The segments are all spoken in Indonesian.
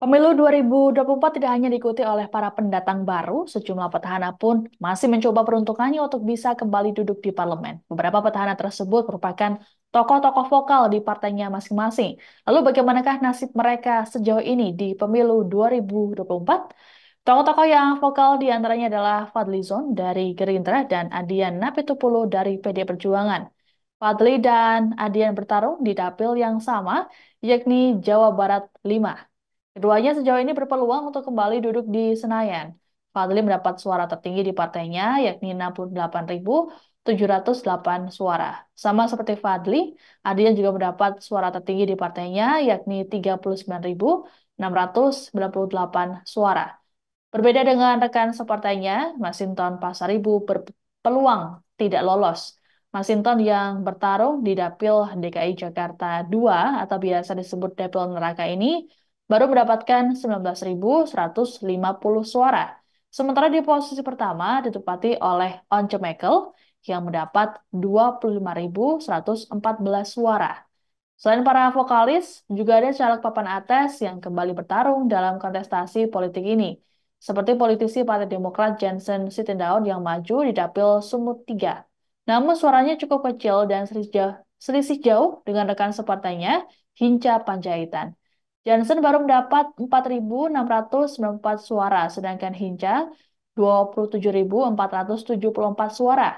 Pemilu 2024 tidak hanya diikuti oleh para pendatang baru, sejumlah petahana pun masih mencoba peruntukannya untuk bisa kembali duduk di parlemen. Beberapa petahana tersebut merupakan tokoh-tokoh vokal di partainya masing-masing. Lalu bagaimanakah nasib mereka sejauh ini di pemilu 2024? Tokoh-tokoh yang vokal diantaranya adalah Fadli Zon dari Gerindra dan Adian Napitupulu dari PD Perjuangan. Fadli dan Adian bertarung di dapil yang sama, yakni Jawa Barat 5. Keduanya sejauh ini berpeluang untuk kembali duduk di Senayan. Fadli mendapat suara tertinggi di partainya, yakni 68.708 suara. Sama seperti Fadli, Adian juga mendapat suara tertinggi di partainya, yakni 39.698 suara. Berbeda dengan rekan separtainya, Masinton Pasaribu berpeluang tidak lolos. Masinton yang bertarung di Dapil DKI Jakarta 2 atau biasa disebut Dapil Neraka ini baru mendapatkan 19.150 suara. Sementara di posisi pertama ditempati oleh Once Michael yang mendapat 25.114 suara. Selain para vokalis, juga ada caleg papan atas yang kembali bertarung dalam kontestasi politik ini, seperti politisi Partai Demokrat Jensen Sitindaun yang maju di dapil Sumut 3. Namun suaranya cukup kecil dan selisih jauh dengan rekan separtainya, Hinca Panjaitan. Johnson baru mendapat 4.694 suara, sedangkan Hinca 27.474 suara.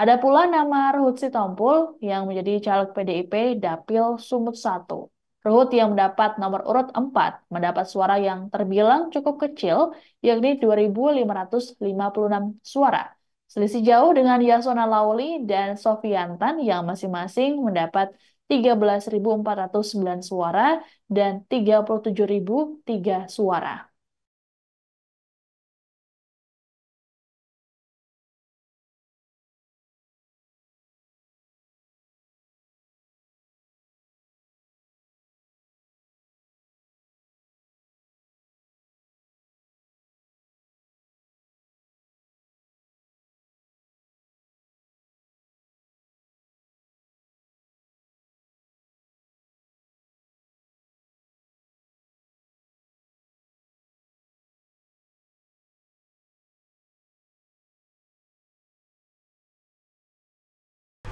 Ada pula nama Ruhut Sitompul yang menjadi caleg PDIP Dapil Sumut 1. Ruhut yang mendapat nomor urut 4 mendapat suara yang terbilang cukup kecil, yakni 2.556 suara. Selisih jauh dengan Yasona Lawli dan Sofiantan yang masing-masing mendapat 13.409 suara dan 37.003 suara.